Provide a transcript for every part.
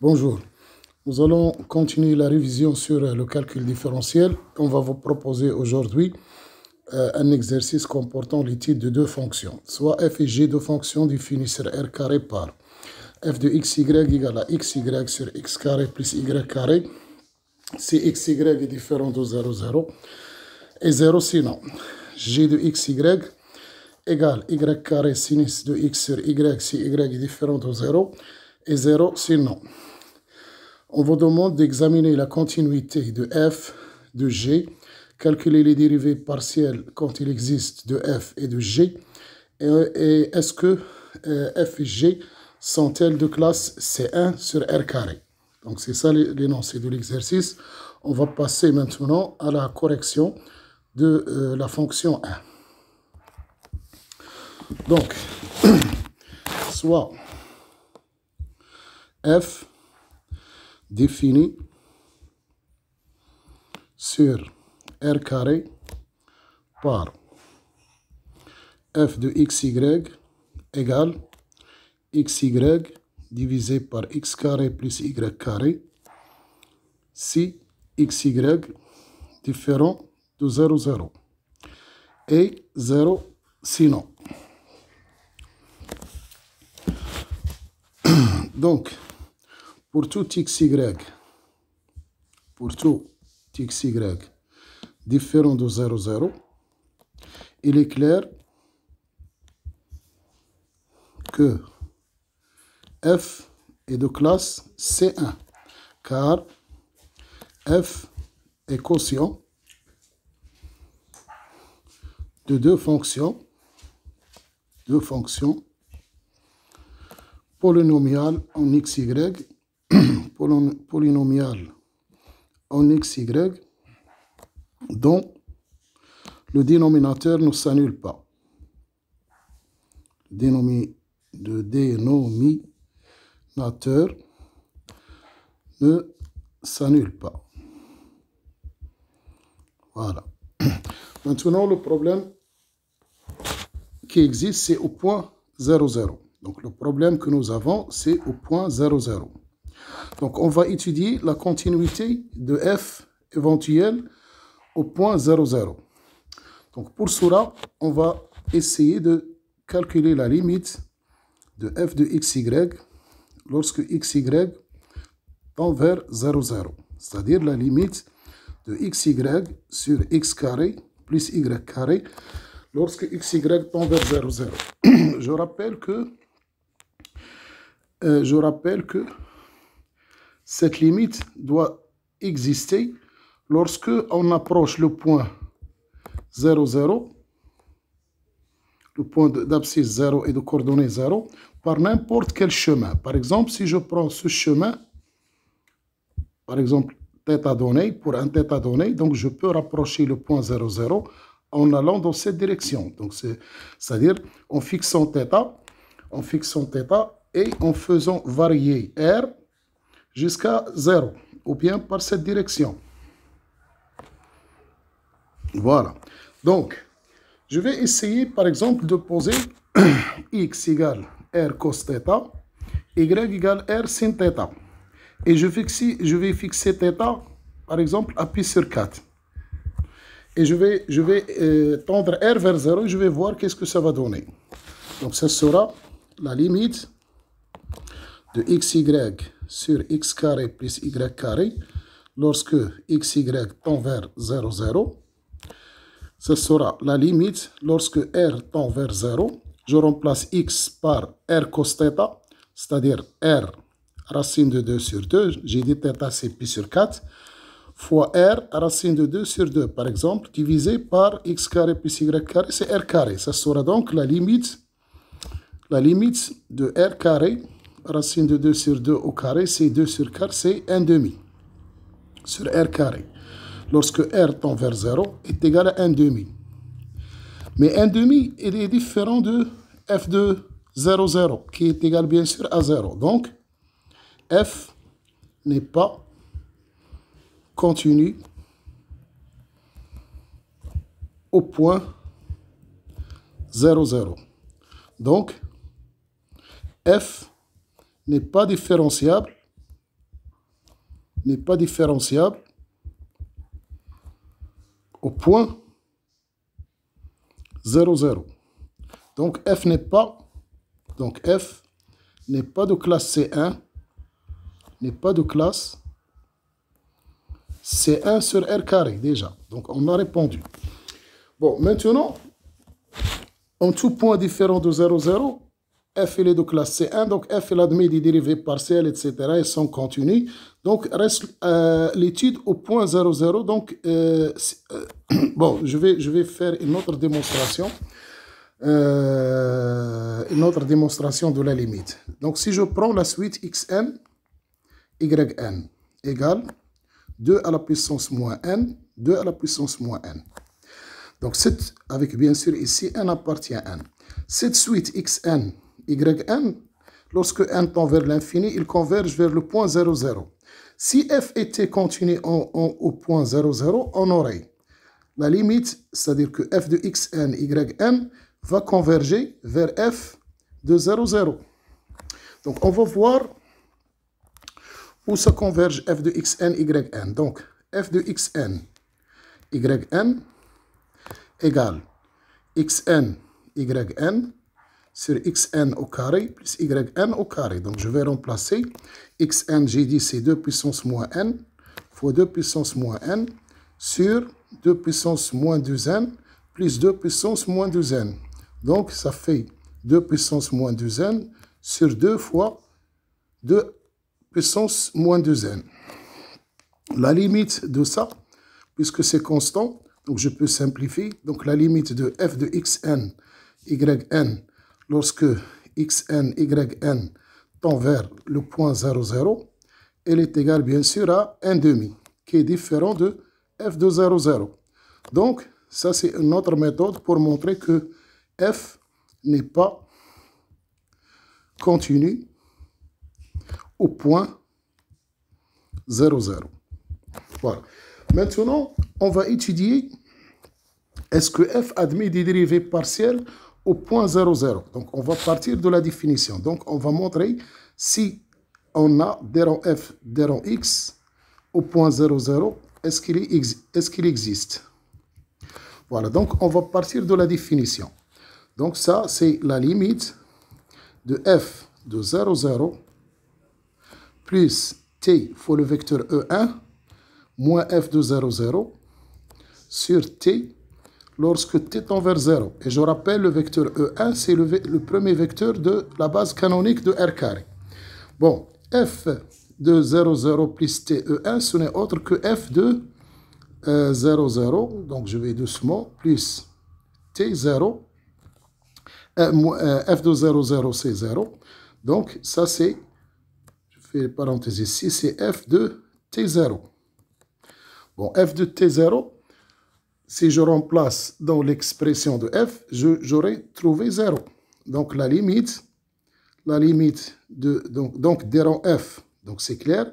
Bonjour. Nous allons continuer la révision sur euh, le calcul différentiel. On va vous proposer aujourd'hui euh, un exercice comportant les titres de deux fonctions, soit f et g de fonctions définies sur r carré par f de xy égale à xy sur x carré plus y carré si xy est différent de 0, 0 et 0 sinon g de xy égale y carré sinus de x sur y si y est différent de 0 et 0 sinon. On vous demande d'examiner la continuité de f de g, calculer les dérivées partielles quand il existe de f et de g, et, est-ce que euh, f et g sont-elles de classe C1 sur R carré Donc c'est ça l'énoncé de l'exercice. On va passer maintenant à la correction de euh, la fonction 1. Donc, soit F défini sur R carré par F de XY égale XY divisé par X carré plus Y carré si XY différent de 0, 0 et 0 sinon. Donc, pour tout xy, pour tout xy différent de 0, 0, il est clair que f est de classe C1, car f est quotient de deux fonctions, deux fonctions polynomiales en xy polynomial en x, y dont le dénominateur ne s'annule pas. le dénominateur ne s'annule pas. Voilà. Maintenant, le problème qui existe, c'est au point 0,0. Donc, le problème que nous avons, c'est au point 0,0. Donc on va étudier la continuité de f éventuelle au point 0, 0. Donc pour cela, on va essayer de calculer la limite de f de xy lorsque xy tend vers 0, 0. C'est-à-dire la limite de xy sur x carré plus y carré lorsque xy tend vers 0, 0. je rappelle que... Euh, je rappelle que cette limite doit exister lorsque on approche le point 0, 0, le point d'abscisse 0 et de coordonnées 0, par n'importe quel chemin. Par exemple, si je prends ce chemin, par exemple, θ donné, pour un θ donné, donc je peux rapprocher le point 0, 0 en allant dans cette direction. Donc, c'est-à-dire en fixant θ, en fixant θ et en faisant varier R jusqu'à 0, ou bien par cette direction. Voilà. Donc, je vais essayer, par exemple, de poser x égale r cos θ, y égale r sin Et je, fixe, je vais fixer θ, par exemple, à pi sur 4. Et je vais, je vais euh, tendre r vers 0 et je vais voir qu'est-ce que ça va donner. Donc, ça sera la limite de x, y sur x carré plus y carré lorsque x, y tend vers 0, 0. Ce sera la limite lorsque r tend vers 0. Je remplace x par r cos θ, c'est-à-dire r racine de 2 sur 2. J'ai dit θ, c'est pi sur 4 fois r racine de 2 sur 2, par exemple, divisé par x carré plus y carré, c'est r carré. Ça sera donc la limite, la limite de r carré racine de 2 sur 2 au carré, c'est 2 sur 4, c'est 1 demi sur R carré. Lorsque R tend vers 0, est égal à 1 demi. Mais 1 demi, il est différent de f de 0, qui est égal bien sûr à 0. Donc, f n'est pas continu au point 0,0. Donc, f n'est pas différenciable, n'est pas différenciable au point 0, 0. Donc f n'est pas, donc f n'est pas de classe C1, n'est pas de classe C1 sur R carré déjà. Donc on a répondu. Bon, maintenant, en tout point différent de 0, 0, F est de classe C1, donc F est l'admis des dérivés partiels etc. et sont continues. Donc reste euh, l'étude au point 0,0. Donc, euh, euh, bon, je vais, je vais faire une autre démonstration. une autre démonstration de la limite. Donc si je prends la suite xn, yn égale 2 à la puissance moins n, 2 à la puissance moins n. Donc cette, avec bien sûr ici, n appartient à n. Cette suite xn yn, lorsque n tend vers l'infini, il converge vers le point 0, 0. Si f était continué en, au point 0, 0, on aurait la limite, c'est-à-dire que f de xn, yn va converger vers f de 0, 0. Donc on va voir où se converge f de xn, yn. Donc f de xn, yn égale xn, yn sur xn au carré plus yn au carré. Donc je vais remplacer xn, j'ai dit c'est 2 puissance moins n fois 2 puissance moins n sur 2 puissance moins 2n plus 2 puissance moins 2n. Donc ça fait 2 puissance moins 2n sur 2 fois 2 puissance moins 2n. La limite de ça, puisque c'est constant, donc je peux simplifier. Donc la limite de f de xn, yn lorsque xn, yn tend vers le point 0, 0, elle est égale bien sûr à 1 demi, qui est différent de f de 0, 0. Donc, ça c'est une autre méthode pour montrer que f n'est pas continu au point 0, 0. Voilà. Maintenant, on va étudier est-ce que f admet des dérivés partiels au point 0,0. Donc, on va partir de la définition. Donc, on va montrer si on a des rangs F, des rangs X au point 0,0, est-ce qu'il existe Voilà, donc on va partir de la définition. Donc ça, c'est la limite de F de 0,0 plus T fois le vecteur E1 moins F de 0,0 sur T lorsque t tend vers 0. Et je rappelle, le vecteur E1, c'est le, premier vecteur de la base canonique de R carré. Bon, f de 0, 0 plus t E1, ce n'est autre que f de 0,0 0, 0. Donc je vais doucement, plus t0. Euh, euh, f de 0, 0, c'est 0. Donc ça c'est, je fais parenthèse parenthèses ici, c'est f de t0. Bon, f de t0, si je remplace dans l'expression de f, j'aurai trouvé 0. Donc la limite, la limite de donc, donc des rangs f, donc c'est clair.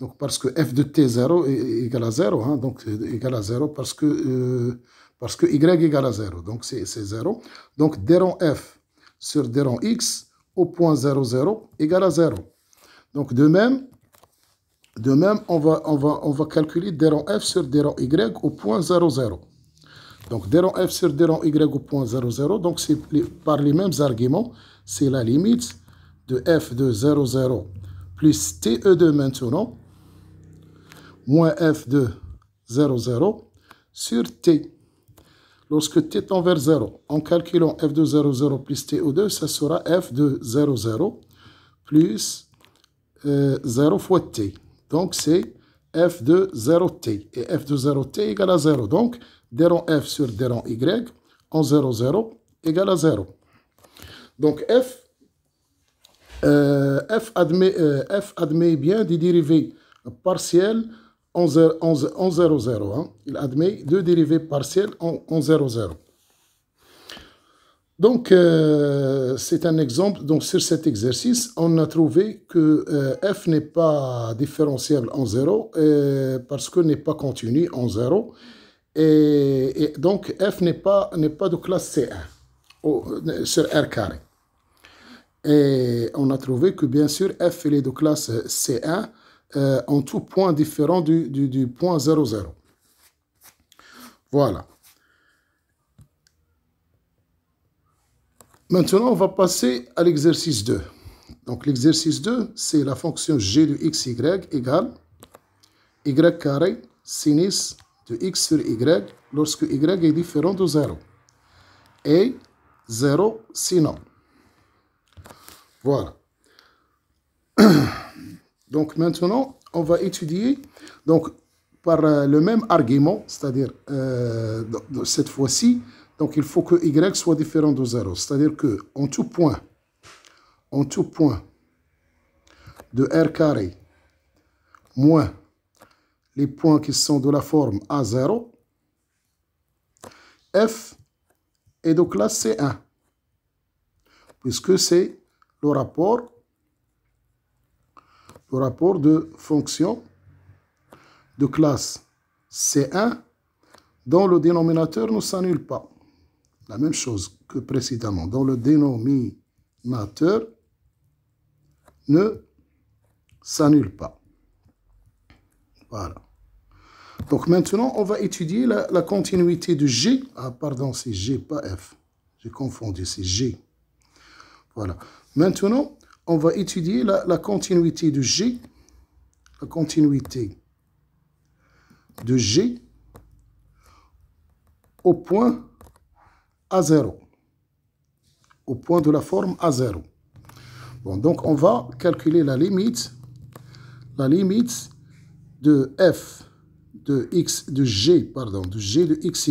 Donc parce que f de t0 est égal à 0, hein, donc euh, égal à 0 euh, parce que, y parce que y à 0, donc c'est 0. Donc des rangs f sur des rangs x au point 0, 0 égal à 0. Donc de même, de même, on va, on va, on va calculer 0 f sur rangs y au point 0,0. Donc Donc 0 f sur rangs y au point 0,0, Donc c'est par les mêmes arguments, c'est la limite de f de 0,0 plus TE2 maintenant moins f de 0, sur t. Lorsque t tend vers 0, en calculant f de 0,0 plus te 2 ça sera f de 0,0 plus 0 euh, fois t. Donc, c'est f de 0t. Et f de 0t égale à 0. Donc, rangs f sur rangs y en 0, 0 égale à 0. Donc, f, euh, admet, euh, f admet bien des dérivés partielles en 0, 0. Hein. Il admet deux dérivés partielles en 0, 0. Donc, euh, c'est un exemple. Donc, sur cet exercice, on a trouvé que euh, f n'est pas différenciable en 0 euh, parce qu'il n'est pas continu en 0. Et, donc, f n'est pas, de classe C1 sur R carré. Et on a trouvé que, bien sûr, f il est de classe C1 en tout point différent du, du point 0, 0. Voilà. Maintenant, on va passer à l'exercice 2. Donc l'exercice 2, c'est la fonction g de x, y égale y carré sinus de x sur y lorsque y est différent de 0. Et 0 sinon. Voilà. Donc maintenant, on va étudier donc, par euh, le même argument, c'est-à-dire euh, cette fois-ci, donc il faut que y soit différent de 0. C'est-à-dire que en tout point, en tout point de r carré moins les points qui sont de la forme A0, f est de classe C1, puisque c'est le rapport, le rapport de fonction de classe C1 dont le dénominateur ne s'annule pas la même chose que précédemment, dans le dénominateur, ne s'annule pas. Voilà. Donc maintenant, on va étudier la, continuité de G. Ah, pardon, c'est G, pas F. J'ai confondu, c'est G. Voilà. Maintenant, on va étudier la continuité de G. La continuité de G au point a 0. Au point de la forme à 0. Bon, donc on va calculer la limite, la limite de f de x de g, pardon, de g de y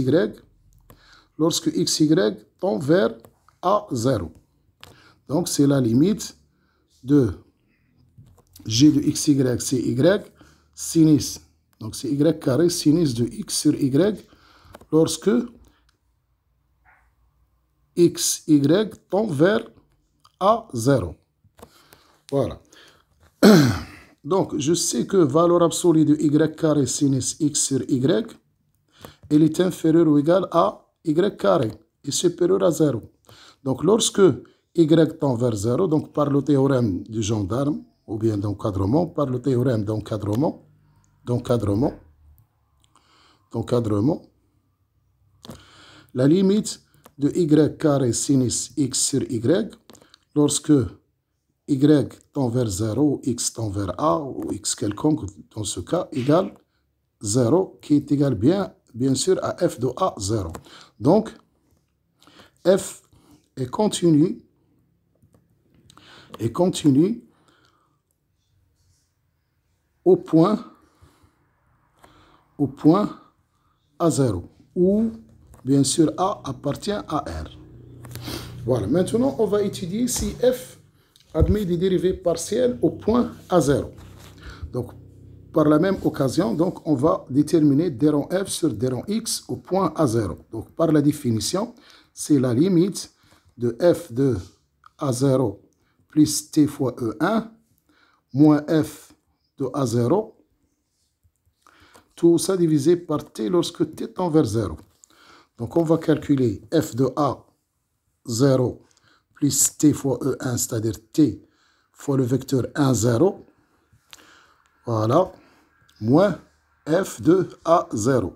lorsque xy tend vers a 0. Donc c'est la limite de g de xy, c'est y, sinus. Donc c'est y carré sinus de x sur y lorsque x, y tend vers A0. Voilà. Donc, je sais que valeur absolue de y carré sinus x sur y, elle est inférieure ou égale à y carré et supérieur à 0. Donc, lorsque y tend vers 0, donc par le théorème du gendarme, ou bien d'encadrement, par le théorème d'encadrement, d'encadrement, d'encadrement, la limite de y carré sinus x sur y, lorsque y tend vers 0, x tend vers a, ou x quelconque dans ce cas, égale 0, qui est égal bien, bien sûr à f de a, 0. Donc, f est continu, est continu au point, au point a0, ou bien sûr A appartient à R. Voilà, maintenant on va étudier si F admet des dérivés partielles au point A0. Donc par la même occasion, donc on va déterminer rangs f sur rangs x au point A0. Donc par la définition, c'est la limite de f de A0 plus t fois E1 moins f de A0, tout ça divisé par t lorsque t tend vers 0. Donc on va calculer f de a, 0, plus t fois e1, c'est-à-dire t fois le vecteur 1, 0. Voilà, moins f de a, 0.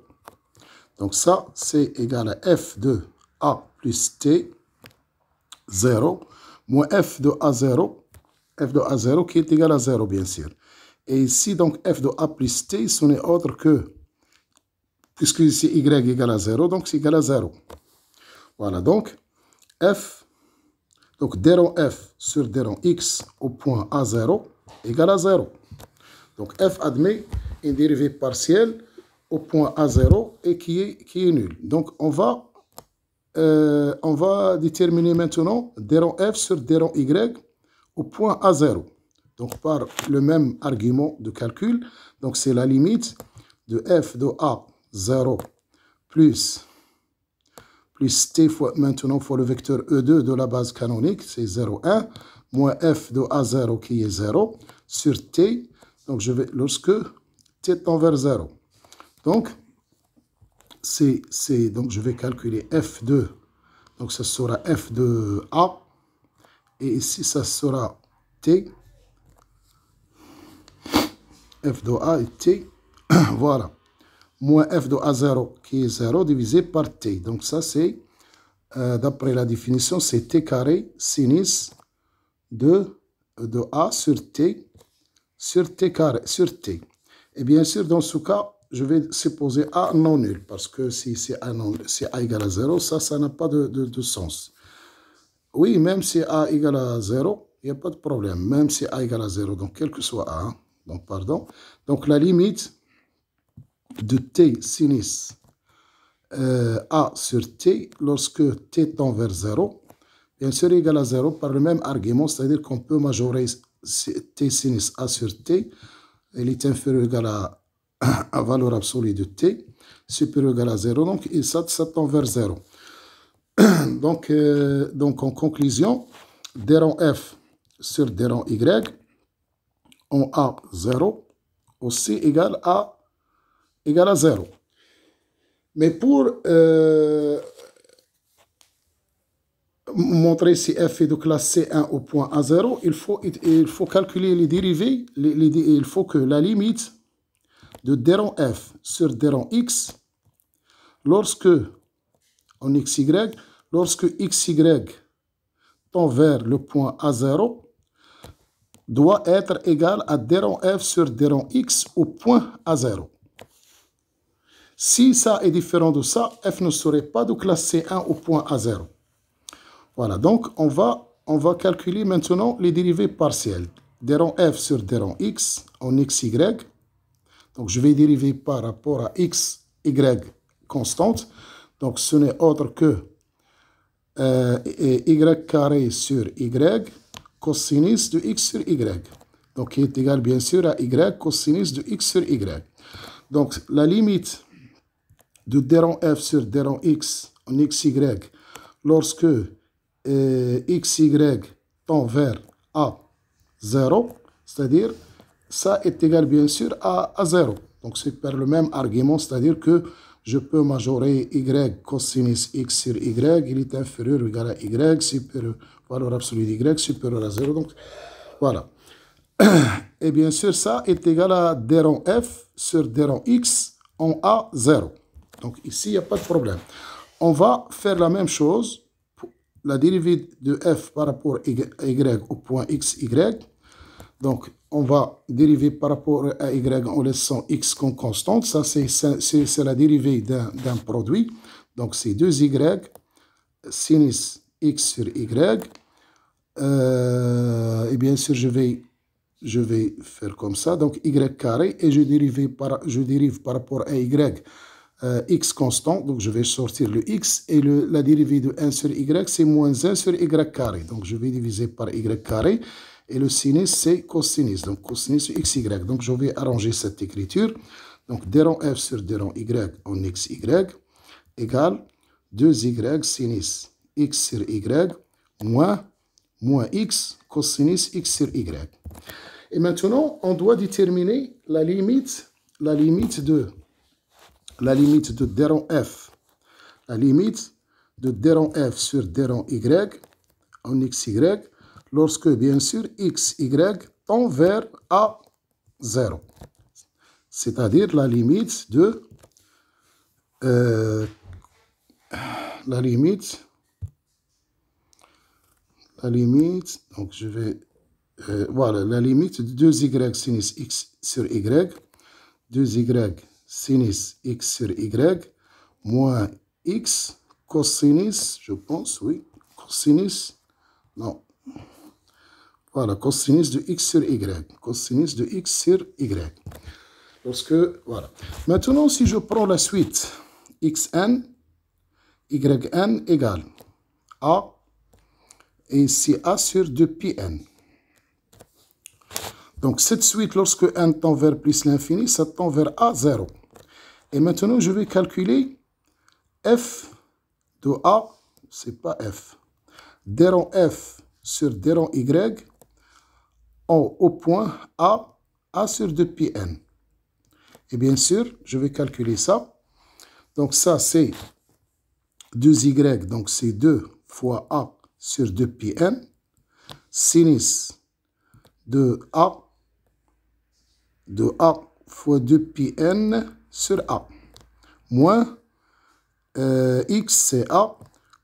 Donc ça, c'est égal à f de a plus t, 0, moins f de a, 0, f de a, 0 qui est égal à 0, bien sûr. Et ici, donc, f de a plus t, ce n'est autre que puisque ici y égale égal à 0, donc c'est égal à 0. Voilà, donc f, donc d f sur d x au point A0 égale à 0. Donc f admet une dérivée partielle au point A0 et qui est, nulle. Donc on va, euh, déterminer maintenant d f sur d y au point A0. Donc par le même argument de calcul, donc c'est la limite de f de A 0 plus, plus t fois maintenant fois le vecteur E2 de la base canonique, c'est 0, 1, moins f de A0 qui est 0, sur t, donc je vais, lorsque t tend vers 0. Donc, c'est, donc je vais calculer f2, donc ça sera f de A, et ici ça sera t, f de A et t, voilà moins f de A0 qui est 0 divisé par t. Donc ça c'est, euh, d'après la définition, c'est t carré sinus de, de A sur t sur t carré, sur t. Et bien sûr, dans ce cas, je vais supposer A non nul, parce que si c'est A, non, A égale à 0, ça, ça n'a pas de, de, sens. Oui, même si A égale à 0, il n'y a pas de problème, même si A égale à 0, donc quel que soit A, hein, donc pardon. Donc la limite de t sinus euh, a sur t lorsque t tend vers 0 bien sûr égal à 0 par le même argument, c'est-à-dire qu'on peut majorer t sinus a sur t, il est inférieur à, à valeur absolue de t, supérieur ou égal à 0, donc il ça, tend vers 0. donc, euh, donc en conclusion, rangs f sur rangs y, on a 0 aussi égal à égale à 0. Mais pour euh, montrer si f est de classe C1 au point A0, il faut, il faut calculer les dérivés, les, il faut que la limite de d'e-rond f sur d'e-rond x, lorsque, en xy, lorsque xy tend vers le point A0, doit être égal à d'e-rond f sur d'e-rond x au point A0. Si ça est différent de ça, f ne serait pas de classer C1 au point A0. Voilà, donc on va, on va calculer maintenant les dérivées partielles. rangs f sur rangs x en xy. Donc je vais dériver par rapport à x, y constante. Donc ce n'est autre que euh, y carré sur y cosinus de x sur y. Donc qui est égal bien sûr à y cosinus de x sur y. Donc la limite de déron f sur déron x en xy lorsque euh, xy tend vers a 0, c'est-à-dire ça est égal bien sûr à, à 0. Donc c'est par le même argument, c'est-à-dire que je peux majorer y cosinus x sur y, il est inférieur ou égal à y, supérieur, valeur absolue de Y, supérieur à 0. Donc voilà. Et bien sûr, ça est égal à déron f sur déron x en a 0. Donc ici, il n'y a pas de problème. On va faire la même chose. La dérivée de f par rapport à y au point x, y. Donc, on va dériver par rapport à y en laissant x comme constante. Ça, c'est la dérivée d'un produit. Donc, c'est 2y sinus x sur y. Euh, et bien sûr, je vais, je vais faire comme ça. Donc, y carré et je dérive je dérive par rapport à y euh, x constant, donc je vais sortir le x, et le, la dérivée de 1 sur y, c'est moins 1 sur y carré. Donc je vais diviser par y carré, et le sinus, c'est cosinus, donc cosinus sur xy. Donc je vais arranger cette écriture. Donc rang f sur dérang y en xy égale 2y sinus x sur y moins, moins x cosinus x sur y. Et maintenant, on doit déterminer la limite, la limite de la limite de déron f, la limite de déron f sur rond y en xy, lorsque bien sûr xy tend vers à 0. C'est-à-dire la limite de euh, la limite la limite donc je vais euh, voilà la limite de 2y sinus x sur y 2y sinus x sur y moins x cosinus, je pense, oui, cosinus, non. Voilà, cosinus de x sur y, cosinus de x sur y. Lorsque, voilà. Maintenant, si je prends la suite, xn, yn égale a, et ici, a sur 2πn. Donc cette suite, lorsque n tend vers plus l'infini, ça tend vers A0. Et maintenant, je vais calculer F de A, c'est pas F. rangs F sur rangs Y en, au point A, A sur 2 pi n. Et bien sûr, je vais calculer ça. Donc ça, c'est 2y, donc c'est 2 fois a sur 2 pi n sinus de a de A fois 2πn sur A, moins euh, x c'est A,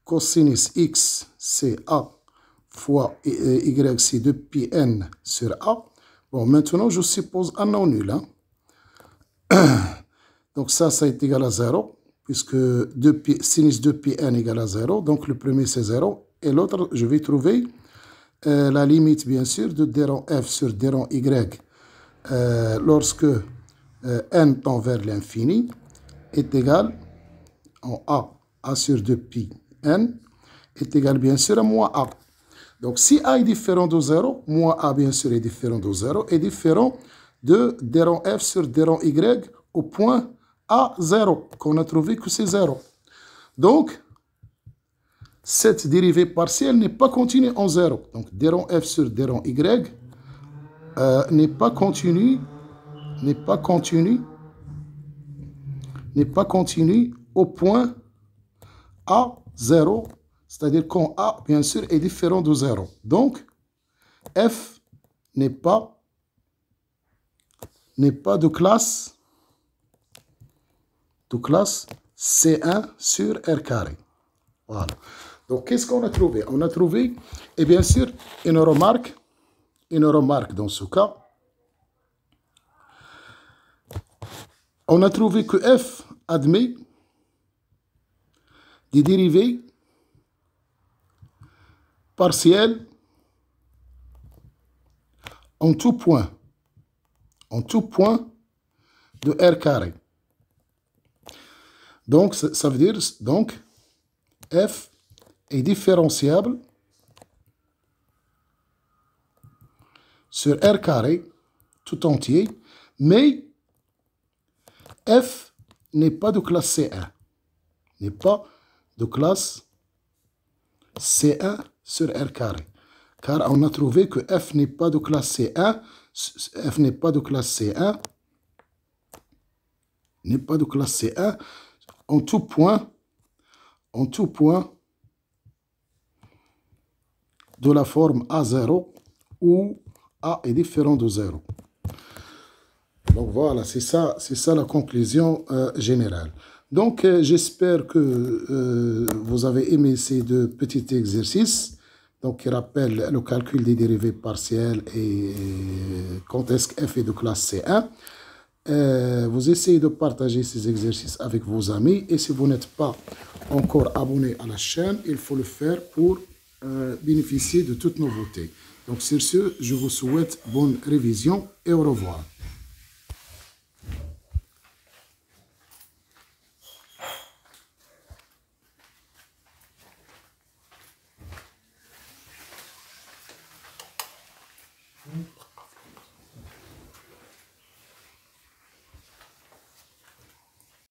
cosinus x c'est A fois euh, y c'est 2πn sur A. Bon, maintenant je suppose un non nul. Hein. Donc ça, ça est égal à 0, puisque 2pi, sinus 2πn égale à 0. Donc le premier c'est 0, et l'autre, je vais trouver euh, la limite bien sûr de d rond f sur d rangs y euh, lorsque euh, n tend vers l'infini est égal en a, a sur 2pi n est égal bien sûr à moins a. Donc si a est différent de 0, moins a bien sûr est différent de 0, est différent de 0 f sur 0 y au point a0, qu'on a trouvé que c'est 0. Donc, cette dérivée partielle n'est pas continue en 0. Donc, dérang f sur dérang y euh, n'est pas continue, n'est pas continue, n'est pas continue au point A0, c'est-à-dire quand A, bien sûr, est différent de 0. Donc, F n'est pas, n'est pas de classe, de classe C1 sur R carré. Voilà. Donc, qu'est-ce qu'on a trouvé On a trouvé, et bien sûr, une remarque, une remarque dans ce cas. On a trouvé que f admet des dérivés partielles en tout point, en tout point de R carré. Donc, ça veut dire, donc, f est différenciable sur R carré tout entier, mais F n'est pas de classe C1, n'est pas de classe C1 sur R carré. Car on a trouvé que F n'est pas de classe C1, F n'est pas de classe C1, n'est pas de classe C1, en tout point, en tout point de la forme A0 ou a est différent de 0. Donc voilà, c'est ça, c'est ça la conclusion euh, générale. Donc euh, j'espère que euh, vous avez aimé ces deux petits exercices. Donc qui rappellent le calcul des dérivés partielles et quand est est-ce que f est de classe C1. vous essayez de partager ces exercices avec vos amis et si vous n'êtes pas encore abonné à la chaîne, il faut le faire pour bénéficier de toutes nouveautés. Donc sur ce, je vous souhaite bonne révision et au revoir.